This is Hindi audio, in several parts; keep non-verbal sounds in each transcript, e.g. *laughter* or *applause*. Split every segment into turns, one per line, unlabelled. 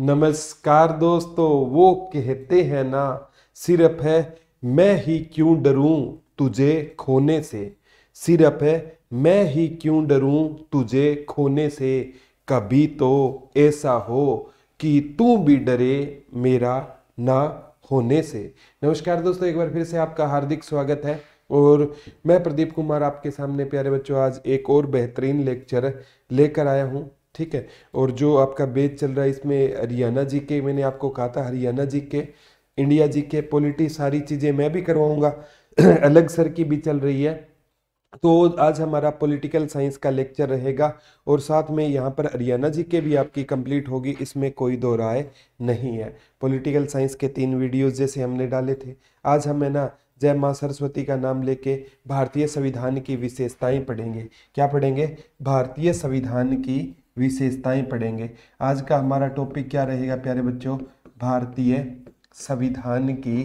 नमस्कार दोस्तों वो कहते हैं ना सिर्फ है मैं ही क्यों डरूं तुझे खोने से सिर्फ है मैं ही क्यों डरूं तुझे खोने से कभी तो ऐसा हो कि तू भी डरे मेरा ना होने से नमस्कार दोस्तों एक बार फिर से आपका हार्दिक स्वागत है और मैं प्रदीप कुमार आपके सामने प्यारे बच्चों आज एक और बेहतरीन लेक्चर लेकर आया हूँ ठीक है और जो आपका बेच चल रहा है इसमें हरियाणा जी के मैंने आपको कहा था हरियाणा जी के इंडिया जी के पॉलिटी सारी चीज़ें मैं भी करवाऊँगा *clears throat* अलग सर की भी चल रही है तो आज हमारा पॉलिटिकल साइंस का लेक्चर रहेगा और साथ में यहाँ पर हरियाणा जी के भी आपकी कंप्लीट होगी इसमें कोई दो राय नहीं है पॉलिटिकल साइंस के तीन वीडियोस जैसे हमने डाले थे आज हम है ना जय माँ सरस्वती का नाम लेके भारतीय संविधान की विशेषताएं पढ़ेंगे क्या पढ़ेंगे भारतीय संविधान की विशेषताएं पढ़ेंगे आज का हमारा टॉपिक क्या रहेगा प्यारे बच्चों भारतीय संविधान की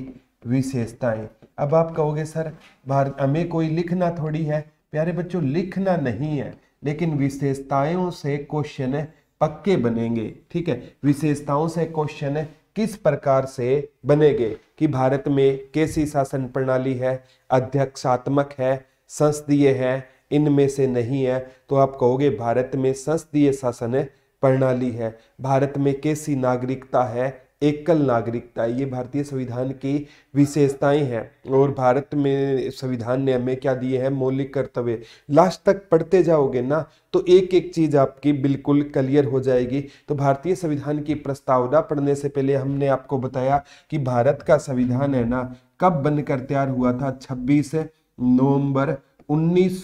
विशेषताएं अब आप कहोगे सर भारत हमें कोई लिखना थोड़ी है प्यारे बच्चों लिखना नहीं है लेकिन विशेषताओं से क्वेश्चन पक्के बनेंगे ठीक है विशेषताओं से क्वेश्चन किस प्रकार से बनेंगे कि भारत में कैसी शासन प्रणाली है अध्यक्षात्मक है संसदीय है इनमें से नहीं है तो आप कहोगे भारत में संसदीय शासन प्रणाली है भारत में कैसी नागरिकता है एकल नागरिकता ये भारतीय संविधान की विशेषताएं हैं और भारत में संविधान ने हमें क्या दिए हैं मौलिक कर्तव्य लास्ट तक पढ़ते जाओगे ना तो एक एक चीज आपकी बिल्कुल क्लियर हो जाएगी तो भारतीय संविधान की प्रस्तावना पढ़ने से पहले हमने आपको बताया कि भारत का संविधान है ना कब बनकर तैयार हुआ था छब्बीस नवम्बर उन्नीस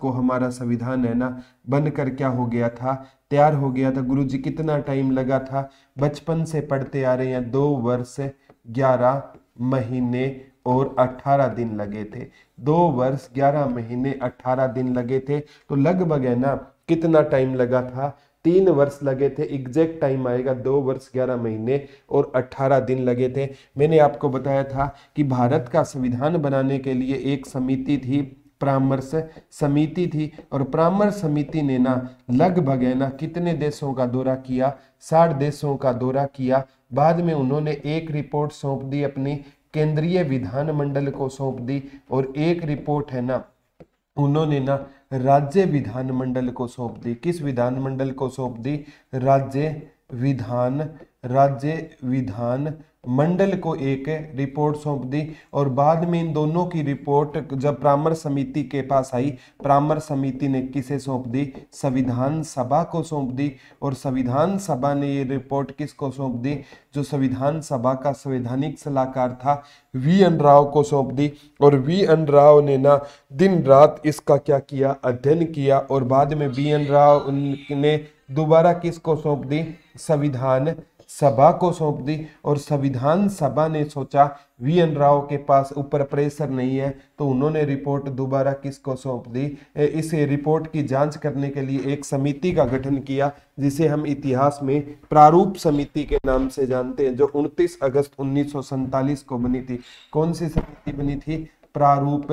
को हमारा संविधान है ना बनकर क्या हो गया था तैयार हो गया था गुरु जी कितना टाइम लगा था बचपन से पढ़ते आ रहे हैं दो वर्ष ग्यारह महीने और अठारह दिन लगे थे दो वर्ष ग्यारह महीने अठारह दिन लगे थे तो लगभग है ना कितना टाइम लगा था तीन वर्ष लगे थे एग्जैक्ट टाइम आएगा दो वर्ष ग्यारह महीने और अट्ठारह दिन लगे थे मैंने आपको बताया था कि भारत का संविधान बनाने के लिए एक समिति थी परामर्श समिति थी और परामर्श समिति ने ना लगभग है ना कितने देशों का दौरा किया साठ देशों का दौरा किया बाद में उन्होंने एक रिपोर्ट सौंप दी अपनी केंद्रीय विधानमंडल को सौंप दी और एक रिपोर्ट है ना उन्होंने ना राज्य विधानमंडल को सौंप दी किस विधानमंडल को सौंप दी राज्य विधान राज्य विधान मंडल को एक रिपोर्ट सौंप दी और बाद में इन दोनों की रिपोर्ट जब परामर्श समिति के पास आई परामर्श समिति ने किसे सौंप दी संविधान सभा को सौंप दी और संविधान सभा ने ये रिपोर्ट किसको सौंप दी जो संविधान सभा का संवैधानिक सलाहकार था वी एन राव को सौंप दी और वी एन राव ने ना दिन रात इसका क्या किया अध्ययन किया और बाद में वी एन राव ने दोबारा किसको सौंप दी संविधान सभा को सौंप दी और संविधान सभा ने सोचा वी एन राव के पास ऊपर प्रेशर नहीं है तो उन्होंने रिपोर्ट दोबारा किसको सौंप दी इस रिपोर्ट की जांच करने के लिए एक समिति का गठन किया जिसे हम इतिहास में प्रारूप समिति के नाम से जानते हैं जो 29 अगस्त उन्नीस को बनी थी कौन सी समिति बनी थी प्रारूप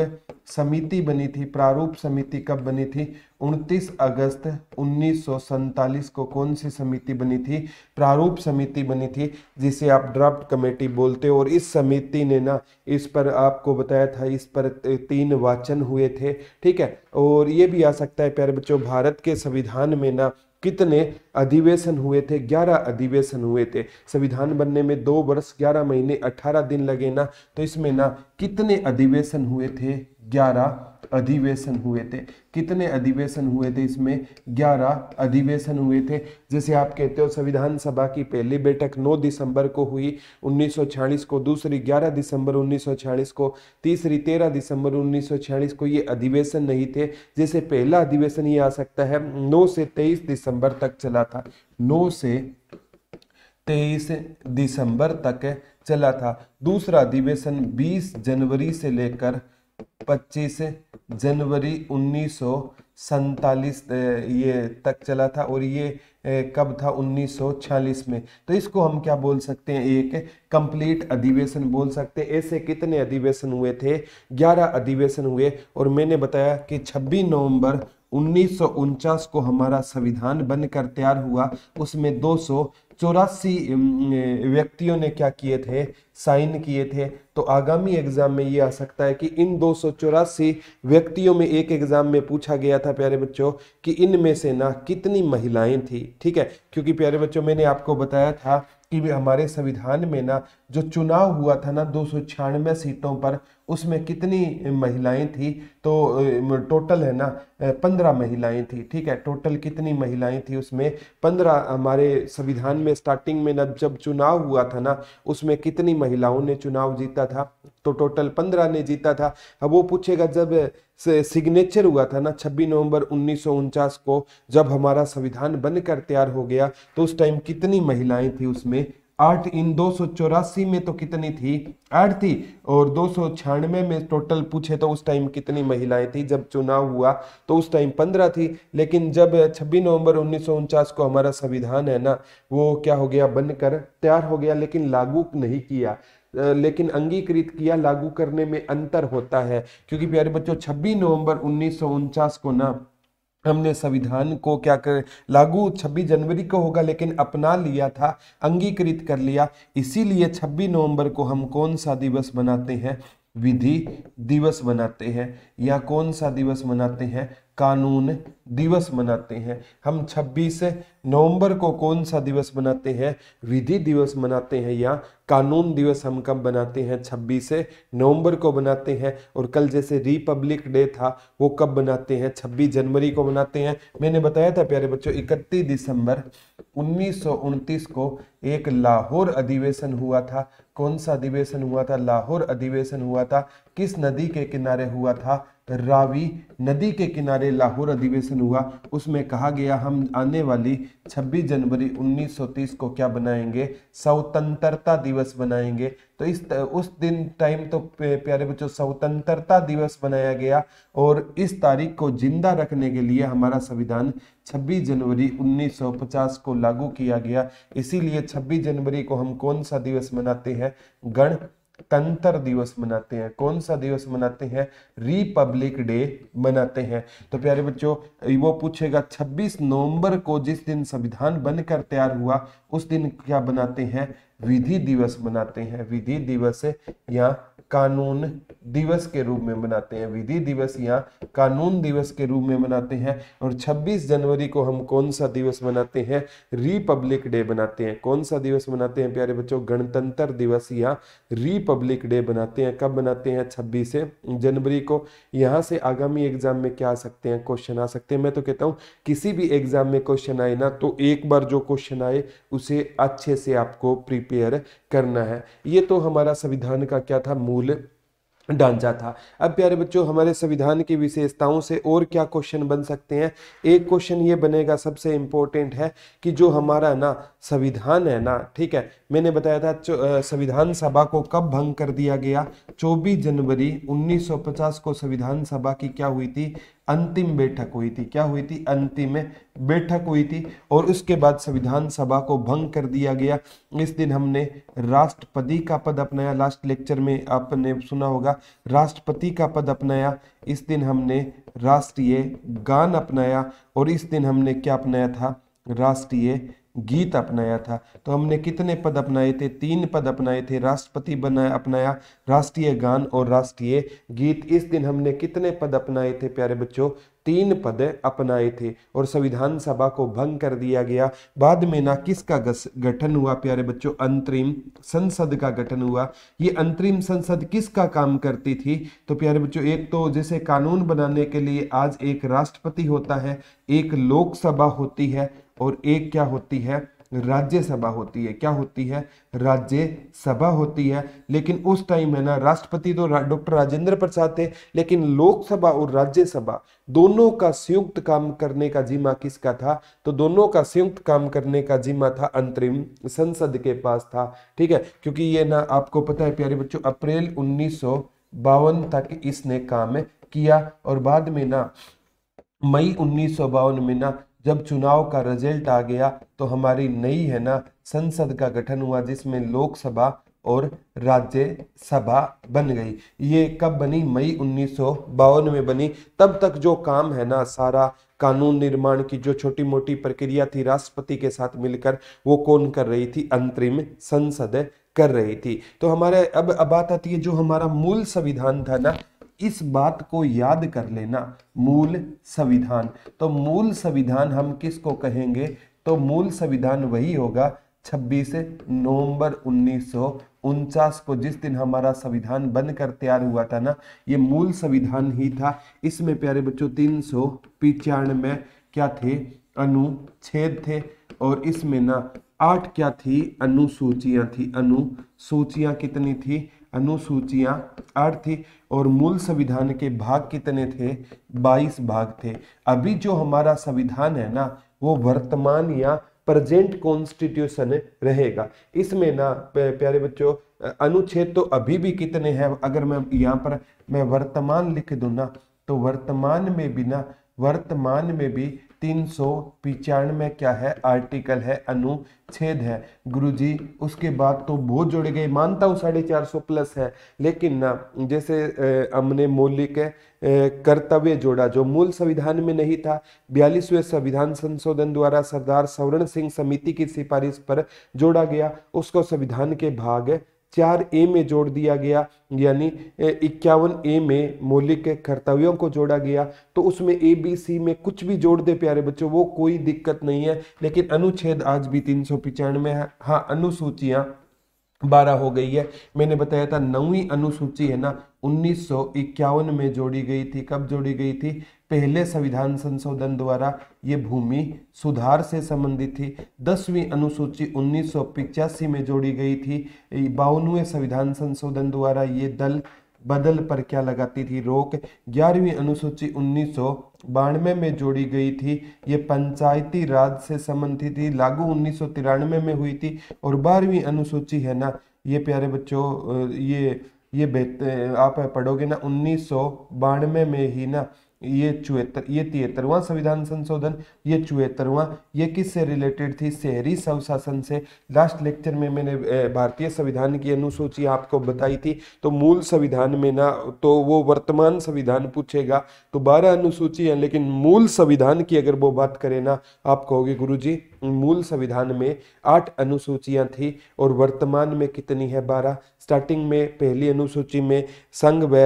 समिति बनी थी प्रारूप समिति कब बनी थी 29 अगस्त उन्नीस को कौन सी समिति बनी थी प्रारूप समिति बनी थी जिसे आप ड्राफ्ट कमेटी बोलते हो और इस समिति ने ना इस पर आपको बताया था इस पर तीन वाचन हुए थे ठीक है और ये भी आ सकता है प्यारे बच्चों भारत के संविधान में ना कितने अधिवेशन हुए थे 11 अधिवेशन हुए थे संविधान बनने में दो वर्ष 11 महीने 18 दिन लगे ना तो इसमें ना कितने अधिवेशन हुए थे ग्यारह अधिवेशन हुए थे कितने अधिवेशन हुए थे इसमें ग्यारह अधिवेशन हुए थे जैसे आप कहते हो संविधान सभा की पहली बैठक 9 दिसंबर को हुई उन्नीस को दूसरी 11 दिसंबर उन्नीस को तीसरी 13 दिसंबर उन्नीस को ये अधिवेशन नहीं थे जैसे पहला अधिवेशन ये आ सकता है 9 से 23 दिसंबर तक चला था 9 से 23 दिसंबर तक चला था दूसरा अधिवेशन बीस जनवरी से लेकर 25 जनवरी उन्नीस ये तक चला था और ये कब था 1946 में तो इसको हम क्या बोल सकते हैं एक कंप्लीट अधिवेशन बोल सकते हैं ऐसे कितने अधिवेशन हुए थे 11 अधिवेशन हुए और मैंने बताया कि 26 नवंबर उन्नीस को हमारा संविधान बनकर तैयार हुआ उसमें दो चौरासी व्यक्तियों ने क्या किए थे साइन किए थे तो आगामी एग्जाम में ये आ सकता है कि इन दो व्यक्तियों में एक एग्जाम में पूछा गया था प्यारे बच्चों कि इनमें से ना कितनी महिलाएं थी ठीक है क्योंकि प्यारे बच्चों मैंने आपको बताया था कि हमारे संविधान में ना जो चुनाव हुआ था ना दो सौ सीटों पर उसमें कितनी महिलाएं थी तो टोटल है ना पंद्रह महिलाएं थी ठीक है टोटल कितनी महिलाएं थी उसमें पंद्रह हमारे संविधान में स्टार्टिंग में न जब चुनाव हुआ था ना उसमें कितनी महिलाओं ने चुनाव जीता था तो टोटल पंद्रह ने जीता था अब वो पूछेगा जब सिग्नेचर हुआ था ना छब्बीस नवंबर उन्नीस को जब हमारा संविधान बनकर तैयार हो गया तो उस टाइम कितनी महिलाएं थी उसमें आठ इन दो में तो कितनी थी आठ थी और दो में टोटल पूछे तो उस टाइम कितनी महिलाएं थी जब चुनाव हुआ तो उस टाइम पंद्रह थी लेकिन जब 26 नवंबर उन्नीस को हमारा संविधान है ना वो क्या हो गया बनकर तैयार हो गया लेकिन लागू नहीं किया लेकिन अंगीकृत किया लागू करने में अंतर होता है क्योंकि प्यारे बच्चों 26 नवंबर उन्नीस को ना हमने संविधान को क्या कर लागू 26 जनवरी को होगा लेकिन अपना लिया था अंगीकृत कर लिया इसीलिए 26 नवंबर को हम कौन सा दिवस मनाते हैं विधि दिवस मनाते हैं या कौन सा दिवस मनाते हैं कानून दिवस मनाते हैं हम 26 नवंबर को कौन सा दिवस मनाते हैं विधि दिवस मनाते हैं या कानून दिवस हम कब बनाते हैं 26 नवंबर को बनाते हैं और कल जैसे रिपब्लिक डे था वो कब बनाते हैं 26 जनवरी को मनाते हैं मैंने बताया था प्यारे बच्चों 31 दिसंबर उन्नीस को एक लाहौर अधिवेशन हुआ था कौन सा अधिवेशन हुआ था लाहौर अधिवेशन हुआ था किस नदी के किनारे हुआ था रावी नदी के किनारे लाहौर अधिवेशन हुआ उसमें कहा गया हम आने वाली 26 जनवरी 1930 को क्या बनाएंगे स्वतंत्रता दिवस बनाएंगे तो इस उस दिन टाइम तो प्यारे बच्चों स्वतंत्रता दिवस बनाया गया और इस तारीख को जिंदा रखने के लिए हमारा संविधान 26 जनवरी 1950 को लागू किया गया इसीलिए 26 जनवरी को हम कौन सा दिवस मनाते हैं गण गणतंत्र दिवस मनाते हैं कौन सा दिवस मनाते हैं रिपब्लिक डे मनाते हैं तो प्यारे बच्चों वो पूछेगा 26 नवंबर को जिस दिन संविधान बनकर तैयार हुआ उस दिन क्या बनाते हैं विधि दिवस मनाते हैं विधि दिवस या कानून दिवस के रूप में मनाते हैं विधि दिवस या कानून दिवस के रूप में मनाते हैं और 26 जनवरी को हम कौन सा दिवस मनाते हैं रिपब्लिक डे बनाते हैं कौन सा दिवस मनाते हैं प्यारे बच्चों गणतंत्र दिवस या रिपब्लिक डे बनाते हैं कब मनाते हैं छब्बीस जनवरी को यहाँ से आगामी एग्जाम में क्या आ सकते हैं क्वेश्चन आ सकते हैं मैं तो कहता हूँ किसी भी एग्जाम में क्वेश्चन आए ना तो एक बार जो क्वेश्चन आए उसे अच्छे से आपको प्रिपेयर करना है ये तो हमारा संविधान का क्या था मूल ढांचा था अब प्यारे बच्चों हमारे संविधान की विशेषताओं से और क्या क्वेश्चन बन सकते हैं एक क्वेश्चन ये बनेगा सबसे इम्पोर्टेंट है कि जो हमारा ना संविधान है ना ठीक है मैंने बताया था संविधान सभा को कब भंग कर दिया गया 24 जनवरी 1950 को संविधान सभा की क्या हुई थी अंतिम बैठक हुई थी क्या हुई थी अंतिम बैठक हुई थी और उसके बाद संविधान सभा को भंग कर दिया गया इस दिन हमने राष्ट्रपति का पद अपनाया लास्ट लेक्चर में आपने सुना होगा राष्ट्रपति का पद अपनाया इस दिन हमने राष्ट्रीय गान अपनाया और इस दिन हमने क्या अपनाया था राष्ट्रीय गीत अपनाया था तो हमने कितने पद अपनाए थे तीन पद अपनाए थे राष्ट्रपति बनाया अपनाया राष्ट्रीय गान और राष्ट्रीय गीत इस दिन हमने कितने पद अपनाए थे प्यारे बच्चों तीन पद अपनाए थे और संविधान सभा को भंग कर दिया गया बाद में ना किसका गठन हुआ प्यारे बच्चों अंतरिम संसद का गठन हुआ ये अंतरिम संसद किसका काम करती थी तो प्यारे बच्चों एक तो जैसे कानून बनाने के लिए आज एक राष्ट्रपति होता है एक लोकसभा होती है और एक क्या होती है राज्यसभा होती है क्या होती है राज्यसभा होती है लेकिन उस टाइम है ना राष्ट्रपति तो डॉक्टर राजेंद्र प्रसाद थे लेकिन लोकसभा और राज्यसभा दोनों का संयुक्त काम करने का जिम्मा किसका था तो दोनों का संयुक्त काम करने का जिम्मा था अंतरिम संसद के पास था ठीक है क्योंकि ये ना आपको पता है प्यारे बच्चों अप्रैल उन्नीस तक इसने काम किया और बाद में ना मई उन्नीस में ना जब चुनाव का रिजल्ट आ गया तो हमारी नई है ना संसद का गठन हुआ जिसमें लोकसभा और राज्य सभा बन गई ये कब बनी मई उन्नीस में बनी तब तक जो काम है ना सारा कानून निर्माण की जो छोटी मोटी प्रक्रिया थी राष्ट्रपति के साथ मिलकर वो कौन कर रही थी अंतरिम संसद कर रही थी तो हमारे अब अब बात आती है जो हमारा मूल संविधान था ना इस बात को याद कर लेना मूल संविधान तो मूल संविधान हम किसको कहेंगे तो मूल संविधान वही होगा 26 नवंबर उन्नीस को जिस दिन हमारा संविधान बन कर तैयार हुआ था ना ये मूल संविधान ही था इसमें प्यारे बच्चों तीन सौ पिचानवे क्या थे अनुच्छेद थे और इसमें ना आठ क्या थी अनुसूचियां थी अनुसूचियां कितनी थी अनुसूचियां आठ थी और मूल संविधान के भाग कितने थे 22 भाग थे अभी जो हमारा संविधान है ना वो वर्तमान या प्रजेंट कॉन्स्टिट्यूशन रहेगा इसमें ना प्यारे बच्चों अनुच्छेद तो अभी भी कितने हैं अगर मैं यहाँ पर मैं वर्तमान लिख दूँ ना तो वर्तमान में भी ना वर्तमान में भी तीन सौ पिचानवे क्या है आर्टिकल है अनुच्छेद है गुरुजी उसके बाद तो बहुत जुड़ गए मानता हूँ साढ़े चार सौ प्लस है लेकिन ना जैसे हमने मौलिक कर्तव्य जोड़ा जो मूल संविधान में नहीं था बयालीसवें संविधान संशोधन द्वारा सरदार सवर्ण सिंह समिति की सिफारिश पर जोड़ा गया उसको संविधान के भाग चार ए में जोड़ दिया गया यानी इक्यावन ए में मौलिक कर्तव्यों को जोड़ा गया तो उसमें ए बी सी में कुछ भी जोड़ दे प्यारे बच्चों वो कोई दिक्कत नहीं है लेकिन अनुच्छेद आज भी तीन सौ पिचानवे है हाँ अनुसूचियाँ बारह हो गई है मैंने बताया था नौवीं अनुसूची है ना उन्नीस में जोड़ी गई थी कब जोड़ी गई थी पहले संविधान संशोधन द्वारा ये भूमि सुधार से संबंधित थी दसवीं अनुसूची उन्नीस में जोड़ी गई थी बावनवे संविधान संशोधन द्वारा ये दल बदल पर क्या लगाती थी रोक ग्यारहवीं अनुसूची उन्नीस बानवे में जोड़ी गई थी ये पंचायती राज से संबंधित थी लागू उन्नीस में हुई थी और बारहवीं अनुसूची है ना ये प्यारे बच्चों ये ये आप पढ़ोगे ना उन्नीस बानवे में ही ना ये चुहत्तर ये तिहत्तरवा संविधान संशोधन ये चुहत्तरवा ये किस से रिलेटेड थी शहरी स्वशासन से लास्ट लेक्चर में मैंने भारतीय संविधान की अनुसूची आपको बताई थी तो मूल संविधान में ना तो वो वर्तमान संविधान पूछेगा तो बारह अनुसूची है लेकिन मूल संविधान की अगर वो बात करें ना आप कहोगे गुरु जी मूल संविधान में आठ अनुसूचियां थी और वर्तमान में कितनी है बारह स्टार्टिंग में पहली अनुसूची में संघ व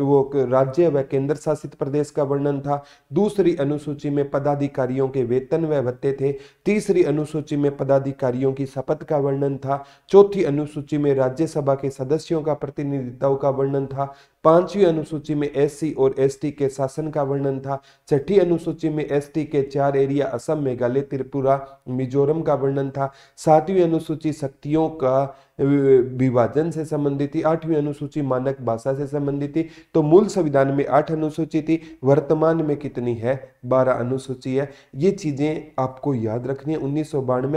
वो राज्य व केंद्र शासित प्रदेश का वर्णन था दूसरी अनुसूची में पदाधिकारियों के वेतन व भत्ते थे तीसरी अनुसूची में पदाधिकारियों की शपथ का वर्णन था चौथी अनुसूची में राज्यसभा के सदस्यों का प्रतिनिधित्व का वर्णन था पांचवी अनुसूची में एससी और एसटी के शासन का वर्णन था छठी अनुसूची में एसटी के चार एरिया असम मेघालय त्रिपुरा मिजोरम का वर्णन था सातवीं अनुसूची शक्तियों का विभाजन से संबंधित थी आठवीं अनुसूची मानक भाषा से संबंधित थी तो मूल संविधान में आठ अनुसूची थी वर्तमान में कितनी है बारह अनुसूची है ये चीज़ें आपको याद रखनी है उन्नीस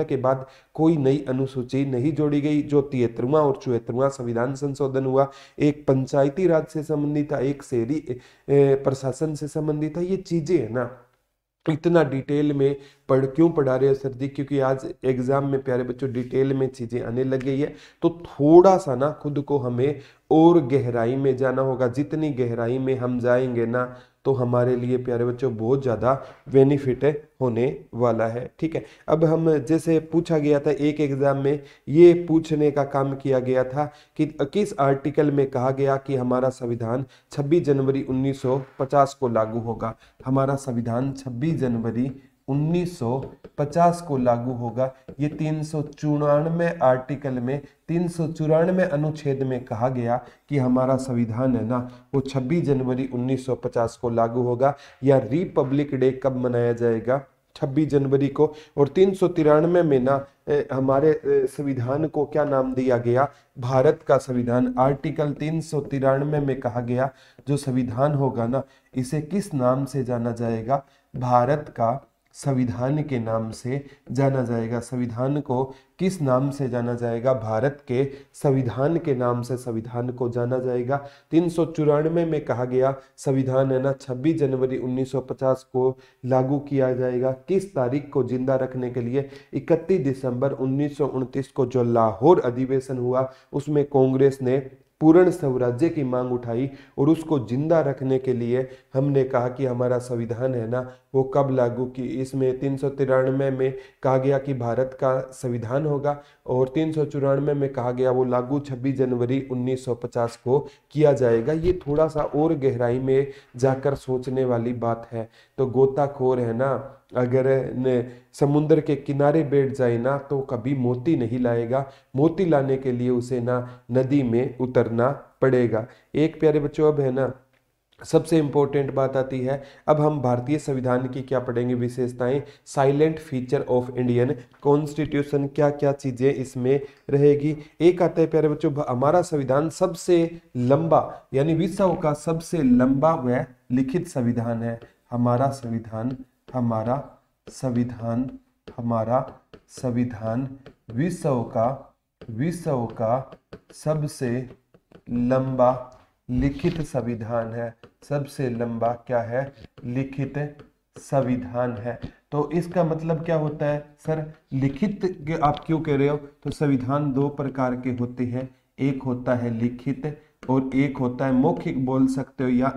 के बाद कोई नई अनुसूची नहीं जोड़ी गई जो तिहत्तरवा और चौहत्तरवा संविधान संशोधन हुआ एक पंचायती राज से संबंधित था एक शहरी प्रशासन से संबंधित था ये चीज़ें है ना तो इतना डिटेल में पढ़ क्यों पढ़ा रहे हो सर जी क्योंकि आज एग्जाम में प्यारे बच्चों डिटेल में चीज़ें आने लग गई है तो थोड़ा सा ना खुद को हमें और गहराई में जाना होगा जितनी गहराई में हम जाएंगे ना तो हमारे लिए प्यारे बच्चों बहुत ज़्यादा बेनिफिट होने वाला है ठीक है अब हम जैसे पूछा गया था एक एग्ज़ाम में ये पूछने का काम किया गया था कि किस आर्टिकल में कहा गया कि हमारा संविधान 26 जनवरी 1950 को लागू होगा हमारा संविधान 26 जनवरी 1950 को लागू होगा ये तीन सौ आर्टिकल में तीन सौ अनुच्छेद में कहा गया कि हमारा संविधान है ना वो 26 जनवरी 1950 को लागू होगा या रिपब्लिक डे कब मनाया जाएगा 26 जनवरी को और तीन सौ में ना हमारे संविधान को क्या नाम दिया गया भारत का संविधान आर्टिकल तीन सौ में कहा गया जो संविधान होगा ना इसे किस नाम से जाना जाएगा भारत का संविधान के नाम से जाना जाएगा संविधान को किस नाम से जाना जाएगा भारत के संविधान के नाम से संविधान को जाना जाएगा तीन सौ चौरानवे में कहा गया संविधान है ना छब्बीस जनवरी 1950 को लागू किया जाएगा किस तारीख को जिंदा रखने के लिए 31 दिसंबर उन्नीस को जो लाहौर अधिवेशन हुआ उसमें कांग्रेस ने पूर्ण स्वराज्य की मांग उठाई और उसको जिंदा रखने के लिए हमने कहा कि हमारा संविधान है ना वो कब लागू की इसमें तीन सौ तिरानवे में कहा गया कि भारत का संविधान होगा और तीन सौ चौरानवे में कहा गया वो लागू छब्बीस जनवरी 1950 को किया जाएगा ये थोड़ा सा और गहराई में जाकर सोचने वाली बात है तो गोताखोर है ना अगर ने समुंदर के किनारे बैठ जाए ना तो कभी मोती नहीं लाएगा मोती लाने के लिए उसे ना नदी में उतरना पड़ेगा एक प्यारे बच्चों अब है ना सबसे इम्पोर्टेंट बात आती है अब हम भारतीय संविधान की क्या पढ़ेंगे विशेषताएं salient feature of Indian constitution क्या क्या चीज़ें इसमें रहेगी एक आता है प्यारे बच्चों हमारा संविधान सबसे लंबा यानी विश्व का सबसे लंबा व लिखित संविधान है हमारा संविधान हमारा संविधान हमारा संविधान विश्व का विश्व का सबसे लंबा लिखित संविधान है सबसे लंबा क्या है लिखित संविधान है तो इसका मतलब क्या होता है सर लिखित आप क्यों कह रहे हो तो संविधान दो प्रकार के होते हैं एक होता है लिखित और एक होता है मौखिक बोल सकते हो या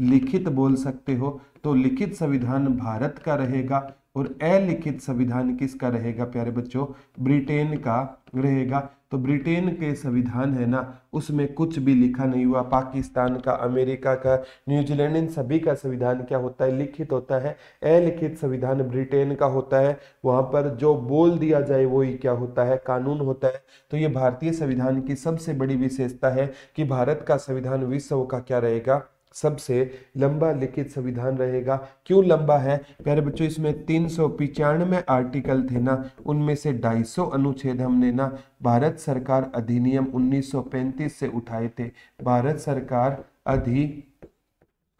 लिखित बोल सकते हो तो लिखित संविधान भारत का रहेगा और अलिखित संविधान किसका रहेगा प्यारे बच्चों ब्रिटेन का रहेगा तो ब्रिटेन के संविधान है ना उसमें कुछ भी लिखा नहीं हुआ पाकिस्तान का अमेरिका का न्यूजीलैंड इन सभी का संविधान क्या होता है लिखित होता है अलिखित संविधान ब्रिटेन का होता है वहाँ पर जो बोल दिया जाए वो ही क्या होता है कानून होता है तो ये भारतीय संविधान की सबसे बड़ी विशेषता है कि भारत का संविधान विश्व का क्या रहेगा सबसे लंबा लिखित संविधान रहेगा क्यों लंबा है प्यारे बच्चों इसमें तीन सौ पिचानवे आर्टिकल थे ना उनमें से ढाई सौ अनुच्छेद हमने ना भारत सरकार अधिनियम 1935 से उठाए थे भारत सरकार अधि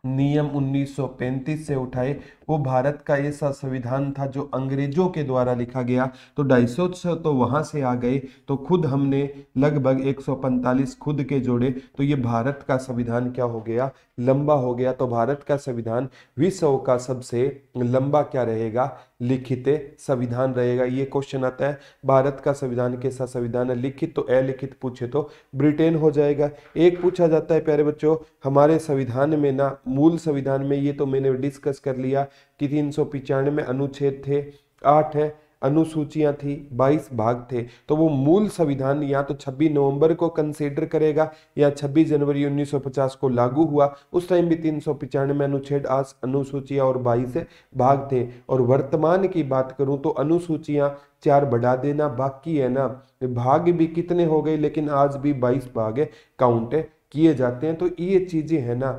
नियम 1935 से उठाए वो भारत का ऐसा संविधान था जो अंग्रेजों के द्वारा लिखा गया तो ढाई सौ तो वहाँ से आ गए तो खुद हमने लगभग 145 खुद के जोड़े तो ये भारत का संविधान क्या हो गया लंबा हो गया तो भारत का संविधान विश्व का सबसे लंबा क्या रहेगा लिखित संविधान रहेगा ये क्वेश्चन आता है भारत का संविधान कैसा संविधान है लिखित तो अलिखित पूछे तो ब्रिटेन हो जाएगा एक पूछा जाता है प्यारे बच्चों हमारे संविधान में ना मूल संविधान में ये तो मैंने डिस्कस कर लिया कि तीन सौ पिचानवे अनुच्छेद थे आठ है अनुसूचियां थी बाईस भाग थे तो वो मूल संविधान या तो 26 नवंबर को कंसीडर करेगा या 26 जनवरी 1950 को लागू हुआ उस टाइम भी तीन सौ पिचानवे अनुच्छेद आज अनुसूचियां और बाईस भाग थे और वर्तमान की बात करूं तो अनुसूचियां चार बढ़ा देना बाकी है ना भाग भी कितने हो गए लेकिन आज भी बाईस भाग काउंट किए जाते हैं तो ये चीज़ें है ना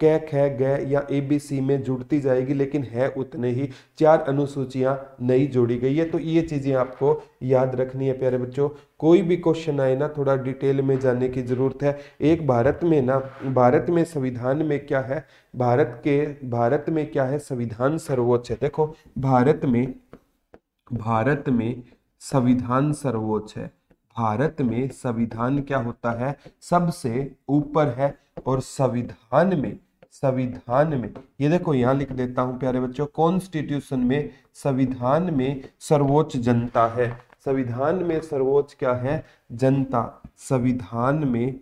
कै ख गय या ए बी सी में जुड़ती जाएगी लेकिन है उतने ही चार अनुसूचियां नहीं जोड़ी गई है तो ये चीज़ें आपको याद रखनी है प्यारे बच्चों कोई भी क्वेश्चन आए ना थोड़ा डिटेल में जाने की ज़रूरत है एक भारत में ना भारत में संविधान में क्या है भारत के भारत में क्या है संविधान सर्वोच्च है देखो भारत में भारत में संविधान सर्वोच्च है भारत में संविधान क्या होता है सबसे ऊपर है और संविधान में संविधान में ये देखो यहाँ लिख देता हूँ प्यारे बच्चों कॉन्स्टिट्यूशन में संविधान में सर्वोच्च जनता है संविधान में सर्वोच्च क्या है जनता संविधान में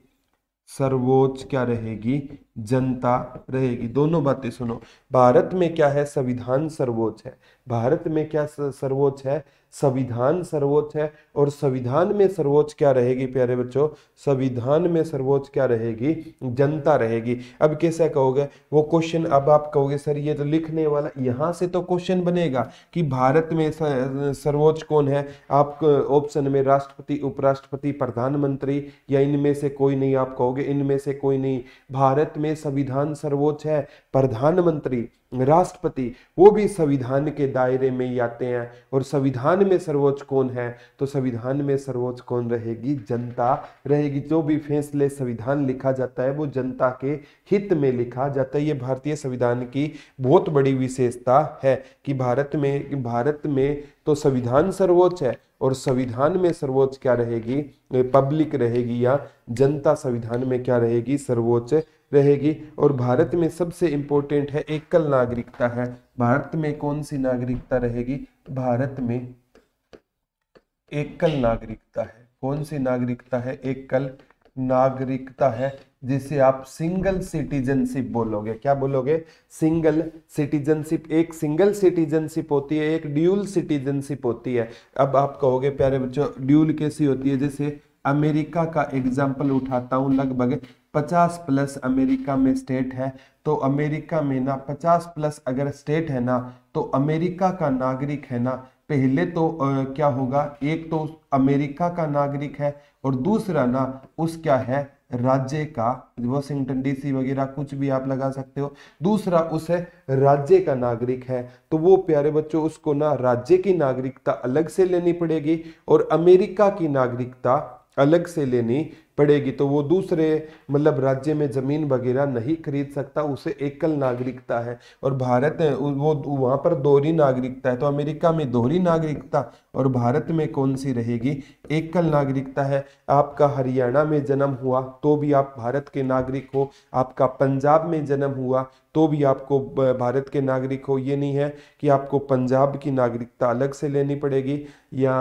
सर्वोच्च क्या रहेगी जनता रहेगी दोनों बातें सुनो भारत में क्या है संविधान सर्वोच्च है भारत में क्या सर्वोच्च है संविधान सर्वोच्च है और संविधान में सर्वोच्च क्या रहेगी प्यारे बच्चों संविधान में सर्वोच्च क्या रहेगी जनता रहेगी अब कैसे कहोगे वो क्वेश्चन अब आप कहोगे सर ये तो लिखने वाला यहाँ से तो क्वेश्चन बनेगा कि भारत में सर्वोच्च कौन है आप ऑप्शन में राष्ट्रपति उपराष्ट्रपति प्रधानमंत्री या इनमें से कोई नहीं आप कहोगे इनमें से कोई नहीं भारत में संविधान सर्वोच्च है प्रधानमंत्री राष्ट्रपति वो भी संविधान के दायरे में ही आते हैं और संविधान में सर्वोच्च कौन है तो संविधान में सर्वोच्च कौन रहेगी जनता रहेगी जो भी फैसले संविधान लिखा जाता है वो जनता के हित में लिखा जाता है ये भारतीय संविधान की बहुत बड़ी विशेषता है कि भारत में भारत में तो संविधान सर्वोच्च है और संविधान में सर्वोच्च क्या रहेगी पब्लिक रहेगी या जनता संविधान में क्या रहेगी सर्वोच्च रहेगी और भारत में सबसे इंपॉर्टेंट है एकल नागरिकता है भारत में कौन सी नागरिकता रहेगी भारत में एकल नागरिकता है कौन सी नागरिकता है एकल नागरिकता है जिसे आप सिंगल सिटीजनशिप बोलोगे क्या बोलोगे सिंगल सिटीजनशिप एक सिंगल सिटीजनशिप होती है एक ड्यूल सिटीजनशिप होती है अब आप कहोगे प्यारे बच्चों ड्यूल कैसी होती है जैसे अमेरिका का एग्जाम्पल उठाता हूँ लगभग पचास प्लस अमेरिका में स्टेट है तो अमेरिका में ना पचास प्लस अगर स्टेट है ना तो अमेरिका का नागरिक है ना पहले तो आ, क्या होगा एक तो अमेरिका का नागरिक है और दूसरा ना उस क्या है राज्य का वॉशिंगटन डीसी वगैरह कुछ भी आप लगा सकते हो दूसरा उस है राज्य का नागरिक है तो वो प्यारे बच्चों उसको ना राज्य की नागरिकता अलग से लेनी पड़ेगी और अमेरिका की नागरिकता अलग से लेनी पड़ेगी तो वो दूसरे मतलब राज्य में ज़मीन वगैरह नहीं खरीद सकता उसे एकल नागरिकता है और भारत वो वहाँ पर दोहरी नागरिकता है तो अमेरिका में दोहरी नागरिकता और भारत में कौन सी रहेगी एकल नागरिकता है आपका हरियाणा में जन्म हुआ तो भी आप भारत के नागरिक हो आपका पंजाब में जन्म हुआ तो भी आपको भारत के नागरिक हो ये नहीं है कि आपको पंजाब की नागरिकता अलग से लेनी पड़ेगी या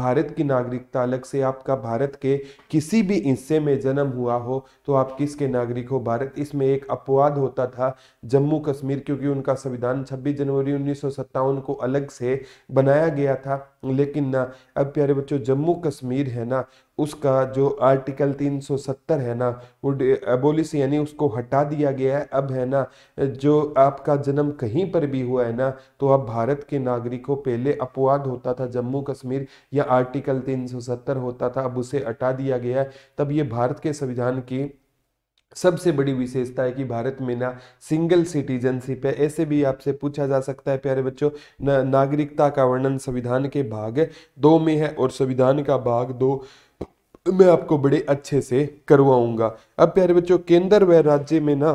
भारत की नागरिकता अलग से आपका भारत के किसी भी हिस्से में जन्म हुआ हो तो आप किसके नागरिक हो भारत इसमें एक अपवाद होता था जम्मू कश्मीर क्योंकि उनका संविधान 26 जनवरी उन्नीस को अलग से बनाया गया था लेकिन ना अब प्यारे बच्चों जम्मू कश्मीर है ना उसका जो आर्टिकल 370 है ना वो एबोलिस यानी उसको हटा दिया गया है अब है ना जो आपका जन्म कहीं पर भी हुआ है ना तो अब भारत के नागरिक को पहले अपवाद होता था जम्मू कश्मीर या आर्टिकल 370 होता था अब उसे हटा दिया गया है तब ये भारत के संविधान की सबसे बड़ी विशेषता है कि भारत में ना सिंगल सिटीजनशिप है ऐसे भी आपसे पूछा जा सकता है प्यारे बच्चों ना, नागरिकता का वर्णन संविधान के भाग दो में है और संविधान का भाग दो मैं आपको बड़े अच्छे से करवाऊंगा अब प्यारे बच्चों केंद्र व राज्य में ना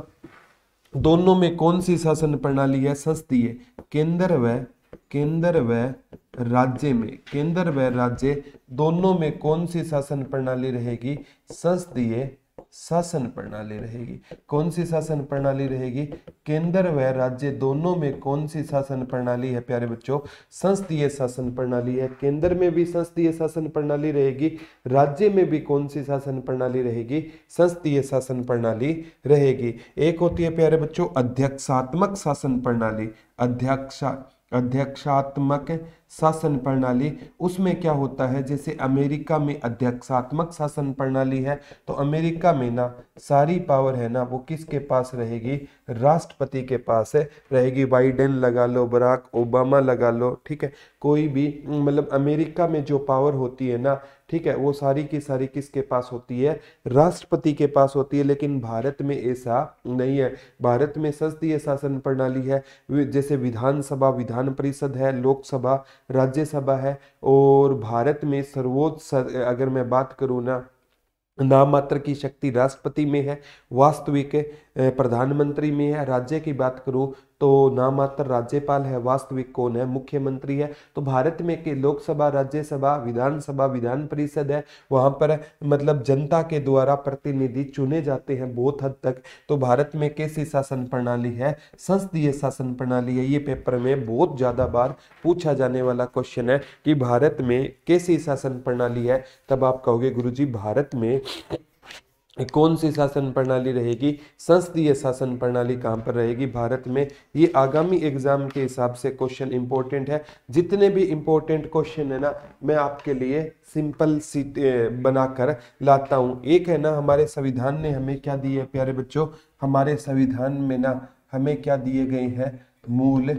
दोनों में कौन सी शासन प्रणाली है सस्ती है केंद्र व केंद्र व राज्य में केंद्र व राज्य दोनों में कौन सी शासन प्रणाली रहेगी है शासन प्रणाली रहेगी कौन सी शासन प्रणाली रहेगी केंद्र व राज्य दोनों में कौन सी शासन प्रणाली है प्यारे बच्चों संसदीय शासन प्रणाली है केंद्र में भी संसदीय शासन प्रणाली रहेगी राज्य में भी कौन सी शासन प्रणाली रहेगी संसदीय शासन प्रणाली रहेगी एक होती है प्यारे बच्चों अध्यक्षात्मक शासन प्रणाली अध्यक्ष अध्यक्षात्मक शासन प्रणाली उसमें क्या होता है जैसे अमेरिका में अध्यक्षात्मक शासन प्रणाली है तो अमेरिका में ना सारी पावर है ना वो किसके पास रहेगी राष्ट्रपति के पास है रहेगी बाइडेन लगा लो बराक ओबामा लगा लो ठीक है कोई भी मतलब अमेरिका में जो पावर होती है ना ठीक है वो सारी की सारी किसके पास होती है राष्ट्रपति के पास होती है लेकिन भारत में ऐसा नहीं है भारत में संसदीय शासन प्रणाली है जैसे विधानसभा विधान परिषद है लोकसभा राज्यसभा है और भारत में सर्वोच्च अगर मैं बात करूँ ना नाम मात्र की शक्ति राष्ट्रपति में है वास्तविक प्रधानमंत्री में है राज्य की बात करूँ तो मात्र राज्यपाल है वास्तविक कौन है मुख्यमंत्री है तो भारत में के लोकसभा राज्यसभा विधानसभा विधान परिषद है वहाँ पर मतलब जनता के द्वारा प्रतिनिधि चुने जाते हैं बहुत हद तक तो भारत में कैसी शासन प्रणाली है संसदीय शासन प्रणाली है ये पेपर में बहुत ज़्यादा बार पूछा जाने वाला क्वेश्चन है कि भारत में कैसी शासन प्रणाली है तब आप कहोगे गुरु जी भारत में कौन सी शासन प्रणाली रहेगी संसदीय शासन प्रणाली कहाँ पर रहेगी भारत में ये आगामी एग्जाम के हिसाब से क्वेश्चन इंपॉर्टेंट है जितने भी इंपॉर्टेंट क्वेश्चन है ना मैं आपके लिए सिंपल सी बनाकर लाता हूँ एक है ना हमारे संविधान ने हमें क्या दिए प्यारे बच्चों हमारे संविधान में ना हमें क्या दिए गए हैं मूल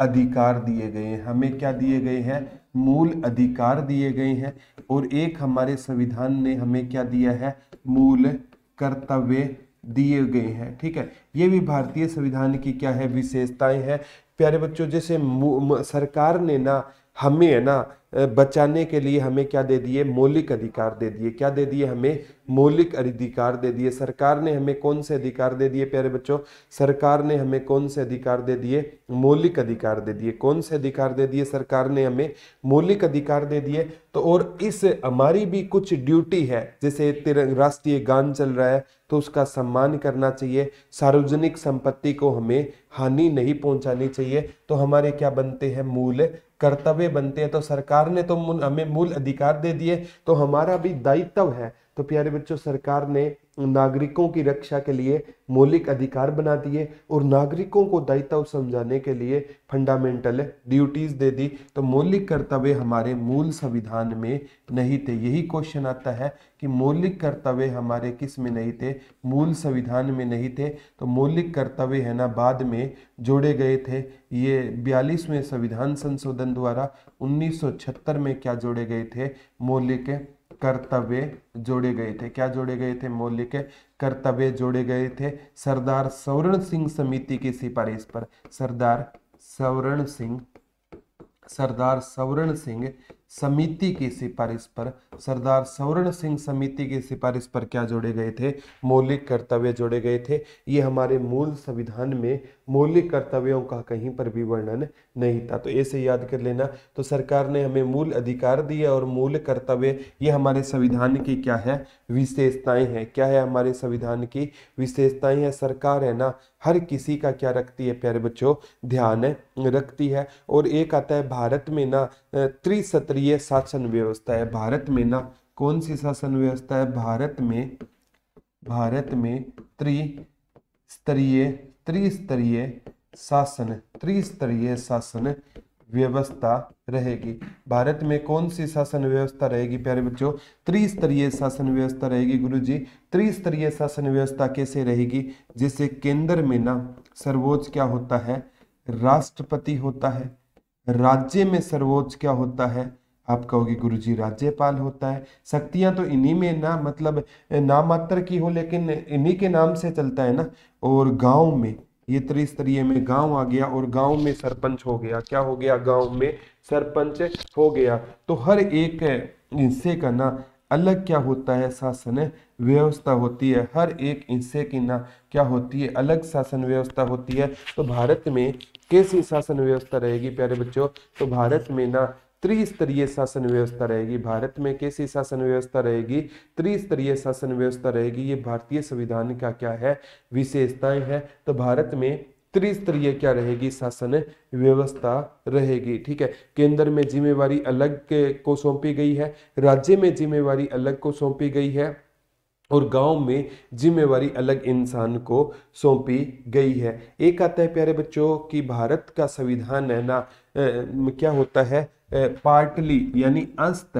अधिकार दिए गए हैं हमें क्या दिए गए हैं मूल अधिकार दिए गए हैं और एक हमारे संविधान ने हमें क्या दिया है मूल कर्तव्य दिए गए हैं ठीक है ये भी भारतीय संविधान की क्या है विशेषताएं हैं प्यारे बच्चों जैसे सरकार ने ना हमें है ना बचाने के लिए हमें क्या दे दिए मौलिक अधिकार दे दिए क्या दे दिए हमें मौलिक अधिकार दे दिए सरकार ने हमें कौन से अधिकार दे दिए प्यारे बच्चों सरकार ने हमें कौन से अधिकार दे दिए मौलिक अधिकार दे दिए कौन से अधिकार दे दिए सरकार ने हमें मौलिक अधिकार दे दिए तो और इस हमारी भी कुछ ड्यूटी है जैसे राष्ट्रीय गान चल रहा है तो उसका सम्मान करना चाहिए सार्वजनिक संपत्ति को हमें हानि नहीं पहुंचानी चाहिए तो हमारे क्या बनते हैं मूल कर्तव्य बनते हैं तो सरकार ने तो हमें मूल अधिकार दे दिए तो हमारा भी दायित्व है तो प्यारे बच्चों सरकार ने नागरिकों की रक्षा के लिए मौलिक अधिकार बना दिए और नागरिकों को दायित्व समझाने के लिए फंडामेंटल ड्यूटीज दे दी तो मौलिक कर्तव्य हमारे मूल संविधान में नहीं थे यही क्वेश्चन आता है कि मौलिक कर्तव्य हमारे किस में नहीं थे मूल संविधान में नहीं थे तो मौलिक कर्तव्य है ना बाद में जोड़े गए थे ये बयालीसवें संविधान संशोधन द्वारा उन्नीस में क्या जोड़े गए थे मौलिक कर्तव्य जोड़े गए थे क्या जोड़े गए थे मौलिक कर्तव्य जोड़े गए थे सरदार सवर्ण सिंह समिति की सिफारिश पर सरदार सवर्ण सिंह सरदार सवर्ण सिंह समिति की सिफारिश पर सरदार सवर्ण सिंह समिति की सिफारिश पर क्या जोड़े गए थे मौलिक कर्तव्य जोड़े गए थे ये हमारे मूल संविधान में मौलिक कर्तव्यों का कहीं पर भी वर्णन नहीं था तो ऐसे याद कर लेना तो सरकार ने हमें मूल अधिकार दिए और मूल कर्तव्य ये हमारे संविधान की क्या है विशेषताएं हैं क्या है हमारे संविधान की विशेषताएं हैं सरकार है ना हर किसी का क्या रखती है प्यारे बच्चों ध्यान रखती है और एक आता है भारत में ना त्रिस्तरीय शासन व्यवस्था है भारत में ना कौन सी शासन व्यवस्था है भारत में भारत में त्रिस्तरीय त्रिस्तरीय शासन त्रिस्तरीय शासन व्यवस्था रहेगी भारत में कौन सी शासन व्यवस्था रहेगी प्यारे बच्चों त्रिस्तरीय शासन व्यवस्था रहेगी गुरुजी त्रिस्तरीय शासन व्यवस्था कैसे रहेगी जिसे केंद्र में ना सर्वोच्च क्या होता है राष्ट्रपति होता है राज्य में सर्वोच्च क्या होता है आप कहोगे गुरु जी राज्यपाल होता है शक्तियां तो इन्हीं में ना मतलब नामात्र की हो लेकिन इन्हीं के नाम से चलता है ना और गांव में ये त्रिस्तरीय में गांव आ गया और गांव में सरपंच हो गया क्या हो गया गांव में सरपंच हो गया तो हर एक हिस्से का ना अलग क्या होता है शासन व्यवस्था होती है हर एक हिस्से की ना क्या होती है अलग शासन व्यवस्था होती है तो भारत में कैसी शासन व्यवस्था रहेगी प्यारे बच्चों तो भारत में ना त्रिस्तरीय शासन व्यवस्था रहेगी भारत में कैसी शासन व्यवस्था रहेगी त्रिस्तरीय शासन व्यवस्था रहेगी ये भारतीय संविधान का क्या है विशेषताएं हैं तो भारत में त्रिस्तरीय क्या रहेगी शासन व्यवस्था रहेगी ठीक है केंद्र में जिम्मेवारी अलग को सौंपी गई है राज्य में जिम्मेवारी अलग को सौंपी गई है और गांव में जिम्मेवारी अलग इंसान को सौंपी गई है एक आता है प्यारे बच्चों कि भारत का संविधान है ना ए, क्या होता है पार्टली यानी अंशत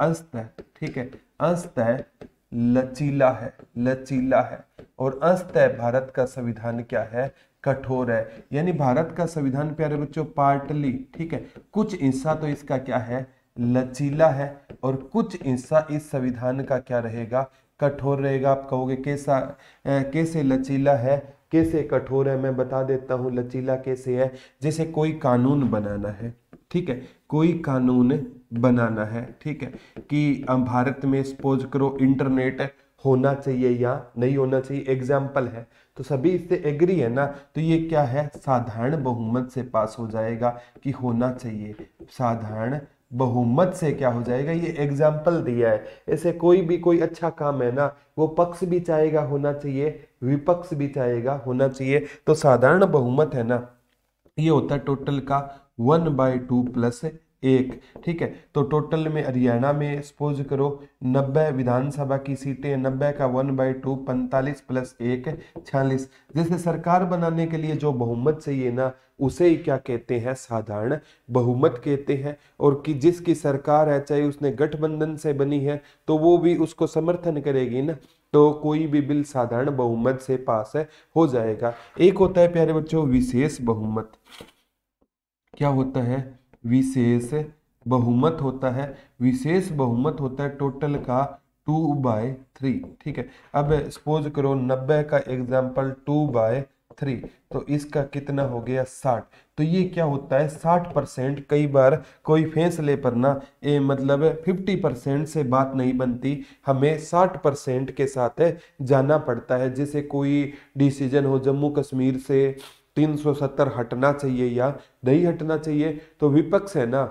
अंशत ठीक है अंशत लचीला है लचीला है और अंशत भारत का संविधान क्या है कठोर है यानी भारत का संविधान प्यारे बच्चों पार्टली ठीक है कुछ हिस्सा तो इसका क्या है लचीला है और कुछ हिस्सा इस संविधान का क्या रहेगा कठोर रहेगा आप कहोगे कैसा कैसे लचीला है कैसे कठोर है मैं बता देता हूँ लचीला कैसे है जैसे कोई कानून बनाना है ठीक है कोई कानून बनाना है ठीक है कि भारत में सपोज करो इंटरनेट होना चाहिए या नहीं होना चाहिए एग्जाम्पल है तो सभी इससे एग्री है ना तो ये क्या है साधारण बहुमत से पास हो जाएगा कि होना चाहिए साधारण बहुमत से क्या हो जाएगा ये एग्जाम्पल दिया है ऐसे कोई भी कोई अच्छा काम है ना वो पक्ष भी चाहेगा होना चाहिए विपक्ष भी चाहेगा होना चाहिए तो साधारण बहुमत है ना ये होता है टोटल का वन बाई टू प्लस एक ठीक है तो टोटल में हरियाणा में सपोज करो नब्बे विधानसभा की सीटें नब्बे का वन बाई टू पैंतालीस प्लस एक छियालीस जैसे सरकार बनाने के लिए जो बहुमत चाहिए ना उसे ही क्या कहते हैं साधारण बहुमत कहते हैं और कि जिसकी सरकार है चाहे उसने गठबंधन से बनी है तो वो भी उसको समर्थन करेगी ना तो कोई भी बिल साधारण बहुमत से पास है हो जाएगा एक होता है प्यारे बच्चों विशेष बहुमत क्या होता है विशेष बहुमत होता है विशेष बहुमत होता है टोटल का टू बाय थ्री ठीक है अब सपोज करो नब्बे का एग्जाम्पल टू बाय थ्री तो इसका कितना हो गया साठ तो ये क्या होता है साठ परसेंट कई बार कोई फैसले पर ना ये मतलब फिफ्टी परसेंट से बात नहीं बनती हमें साठ परसेंट के साथ जाना पड़ता है जैसे कोई डिसीजन हो जम्मू कश्मीर से 370 हटना चाहिए या नहीं हटना चाहिए तो विपक्ष है ना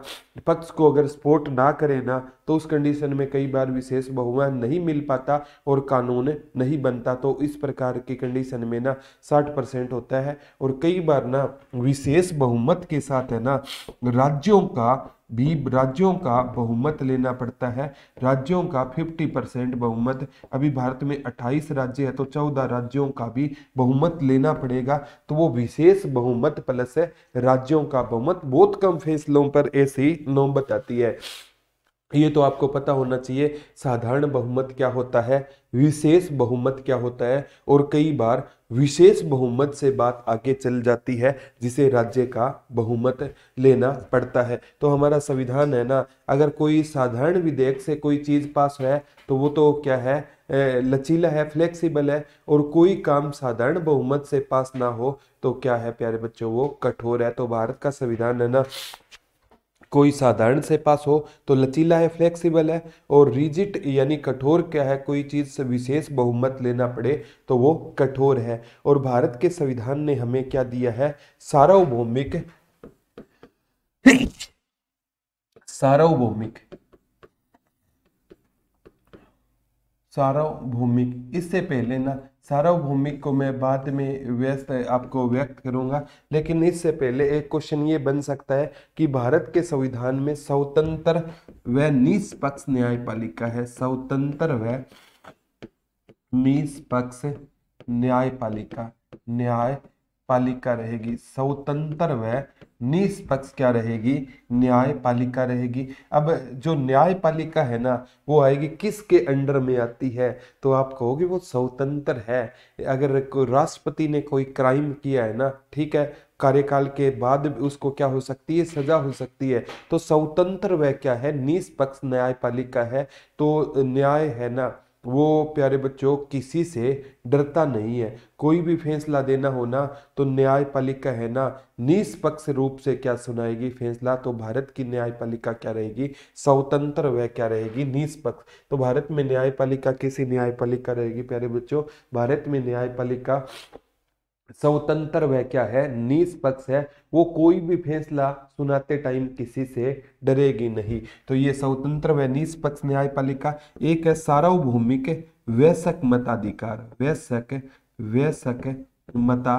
पक्ष को अगर सपोर्ट ना करे ना तो उस कंडीशन में कई बार विशेष बहुमान नहीं मिल पाता और कानून नहीं बनता तो इस प्रकार की कंडीशन में ना साठ परसेंट होता है और कई बार ना विशेष बहुमत के साथ है ना राज्यों का भी राज्यों का बहुमत लेना पड़ता है राज्यों का 50 परसेंट बहुमत अभी भारत में 28 राज्य है तो 14 राज्यों का भी बहुमत लेना पड़ेगा तो वो विशेष बहुमत प्लस राज्यों फैसलों का बहुमत बहुत कम फैसलों पर ऐसी नौ बताती है ये तो आपको पता होना चाहिए साधारण बहुमत क्या होता है विशेष बहुमत क्या होता है और कई बार विशेष बहुमत से बात आगे चल जाती है जिसे राज्य का बहुमत लेना पड़ता है तो हमारा संविधान है ना अगर कोई साधारण विधेयक से कोई चीज़ पास है तो वो तो क्या है लचीला है फ्लेक्सिबल है और कोई काम साधारण बहुमत से पास ना हो तो क्या है प्यारे बच्चों वो कठोर है तो भारत का संविधान है ना कोई साधारण से पास हो तो लचीला है फ्लेक्सिबल है और रिजिट यानी कठोर क्या है कोई चीज़ से विशेष बहुमत लेना पड़े तो वो कठोर है और भारत के संविधान ने हमें क्या दिया है सार्वभौमिक सार्वभौमिक सार्वभौमिक इससे पहले ना सार्वभौमिक को मैं बाद में व्यस्त आपको व्यक्त करूंगा लेकिन इससे पहले एक क्वेश्चन ये बन सकता है कि भारत के संविधान में स्वतंत्र व निष्पक्ष न्यायपालिका है स्वतंत्र व निष्पक्ष न्यायपालिका न्यायपालिका रहेगी स्वतंत्र व निष्पक्ष क्या रहेगी न्यायपालिका रहेगी अब जो न्यायपालिका है ना वो आएगी किसके अंडर में आती है तो आप कहोगे वो स्वतंत्र है अगर राष्ट्रपति ने कोई क्राइम किया है ना ठीक है कार्यकाल के बाद उसको क्या हो सकती है सजा हो सकती है तो स्वतंत्र वह क्या है निष्पक्ष न्यायपालिका है तो न्याय है ना वो प्यारे बच्चों किसी से डरता नहीं है कोई भी फैसला देना हो ना तो न्यायपालिका है ना निष्पक्ष रूप से क्या सुनाएगी फैसला तो भारत की न्यायपालिका क्या रहेगी स्वतंत्र वह क्या रहेगी निष्पक्ष तो भारत में न्यायपालिका कैसी न्यायपालिका रहेगी प्यारे बच्चों भारत में न्यायपालिका स्वतंत्र वह क्या है निष्पक्ष है वो कोई भी फैसला सुनाते टाइम किसी से डरेगी नहीं तो ये स्वतंत्र व निष्पक्ष न्यायपालिका एक है सार्वभौमिक वैसक मताधिकार वैसक वैसक मता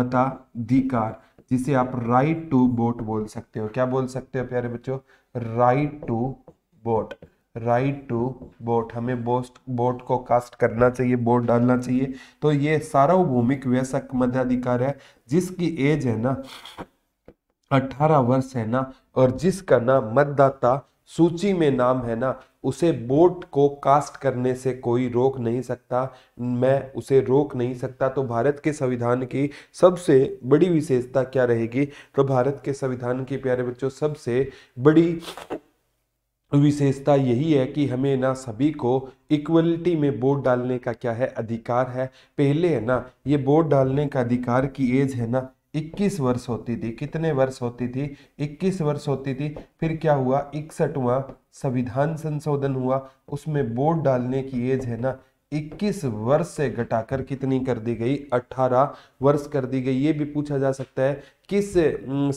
मताधिकार जिसे आप राइट टू वोट बोल सकते हो क्या बोल सकते हो प्यारे बच्चों right to vote right to vote हमें बोस्ट बोट को कास्ट करना चाहिए बोट डालना चाहिए तो ये सार्वभौमिक वयस्क मध्याधिकार है जिसकी एज है ना अठारह वर्ष है ना और जिसका नाम मतदाता सूची में नाम है ना उसे बोट को कास्ट करने से कोई रोक नहीं सकता मैं उसे रोक नहीं सकता तो भारत के संविधान की सबसे बड़ी विशेषता क्या रहेगी तो भारत के संविधान की प्यारे बच्चों सबसे बड़ी विशेषता यही है कि हमें ना सभी को इक्वलिटी में वोट डालने का क्या है अधिकार है पहले है ना ये वोट डालने का अधिकार की एज है ना 21 वर्ष होती थी कितने वर्ष होती थी 21 वर्ष होती थी फिर क्या हुआ इकसठवा संविधान संशोधन हुआ उसमें वोट डालने की एज है ना 21 वर्ष से घटाकर कितनी कर दी गई 18 वर्ष कर दी गई ये भी पूछा जा सकता है किस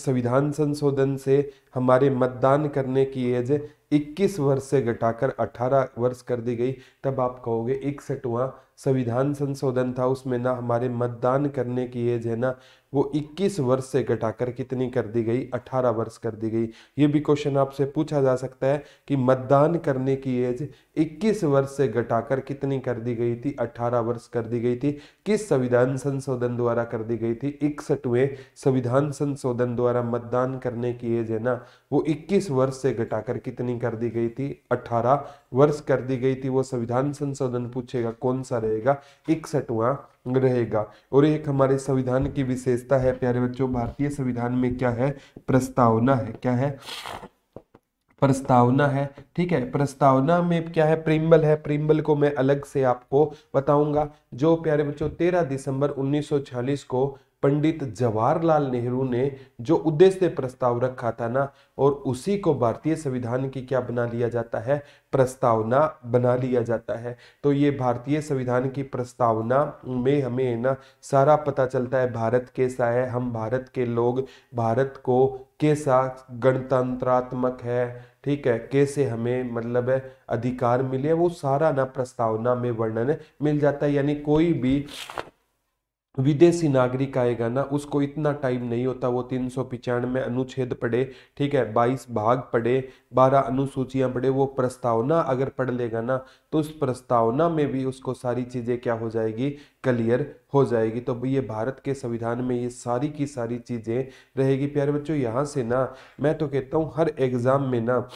संविधान संशोधन से हमारे मतदान करने की एज 21 वर्ष से घटाकर 18 वर्ष कर दी गई तब आप कहोगे एक हुआ संविधान संशोधन था उसमें ना हमारे मतदान करने की एज है ना वो 21 वर्ष से घटाकर कितनी कर दी गई 18 वर्ष कर दी गई ये भी क्वेश्चन आपसे पूछा जा सकता है कि मतदान करने की एज 21 वर्ष से घटाकर कितनी कर दी गई थी 18 वर्ष कर दी गई थी किस संविधान संशोधन द्वारा कर दी गई थी इकसठवें संविधान संशोधन द्वारा मतदान करने की एज है ना वो इक्कीस वर्ष से घटाकर कितनी कर दी गई थी अठारह वर्ष कर दी गई थी वो संविधान संशोधन पूछेगा कौन सा रहेगा एक सटवा रहेगा और एक हमारे संविधान की विशेषता है प्यारे बच्चों भारतीय संविधान में क्या है प्रस्तावना है क्या है प्रस्तावना है ठीक है प्रस्तावना में क्या है प्रिम्बल है प्रिम्बल को मैं अलग से आपको बताऊंगा जो प्यारे बच्चों 13 दिसंबर 1946 को पंडित जवाहरलाल नेहरू ने जो उद्देश्य प्रस्ताव रखा था ना और उसी को भारतीय संविधान की क्या बना लिया जाता है प्रस्तावना बना लिया जाता है तो ये भारतीय संविधान की प्रस्तावना में हमें ना सारा पता चलता है भारत कैसा है हम भारत के लोग भारत को कैसा गणतंत्रात्मक है ठीक है कैसे हमें मतलब है अधिकार मिले वो सारा ना प्रस्तावना में वर्णन मिल जाता है यानी कोई भी विदेशी नागरिक आएगा ना उसको इतना टाइम नहीं होता वो तीन सौ पिचानवे अनुच्छेद पढ़े ठीक है बाईस भाग पढ़े बारह अनुसूचियां पढ़े वो प्रस्तावना अगर पढ़ लेगा ना तो उस प्रस्तावना में भी उसको सारी चीज़ें क्या हो जाएगी क्लियर हो जाएगी तो ये भारत के संविधान में ये सारी की सारी चीज़ें रहेगी प्यारे बच्चों यहाँ से ना मैं तो कहता हूँ हर एग्ज़ाम में ना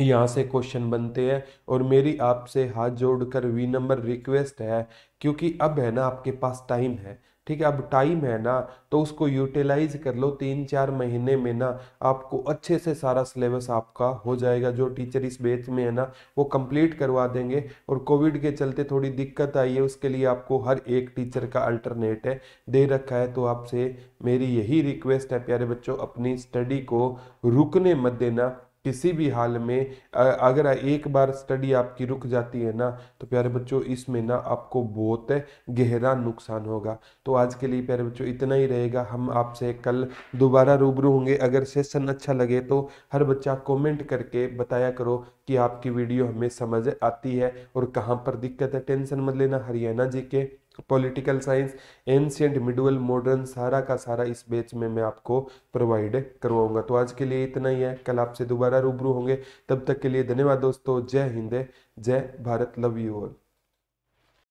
यहाँ से क्वेश्चन बनते हैं और मेरी आपसे हाथ जोड़कर वी नंबर रिक्वेस्ट है क्योंकि अब है ना आपके पास टाइम है ठीक है अब टाइम है ना तो उसको यूटिलाइज कर लो तीन चार महीने में ना आपको अच्छे से सारा सिलेबस आपका हो जाएगा जो टीचर इस बेच में है ना वो कंप्लीट करवा देंगे और कोविड के चलते थोड़ी दिक्कत आई है उसके लिए आपको हर एक टीचर का अल्टरनेट है दे रखा है तो आपसे मेरी यही रिक्वेस्ट है प्यारे बच्चों अपनी स्टडी को रुकने मत देना किसी भी हाल में अगर एक बार स्टडी आपकी रुक जाती है ना तो प्यारे बच्चों इसमें ना आपको बहुत गहरा नुकसान होगा तो आज के लिए प्यारे बच्चों इतना ही रहेगा हम आपसे कल दोबारा रूबरू होंगे अगर सेशन अच्छा लगे तो हर बच्चा कमेंट करके बताया करो कि आपकी वीडियो हमें समझ आती है और कहाँ पर दिक्कत है टेंशन मत लेना Haryana G K political science ancient medieval modern सारा का सारा इस बैच में मैं आपको प्रोवाइड करवाऊंगा तो आज के लिए इतना ही है कल आपसे दोबारा रूबरू होंगे तब तक के लिए धन्यवाद दोस्तों जय हिंद जय भारत लव यू ऑल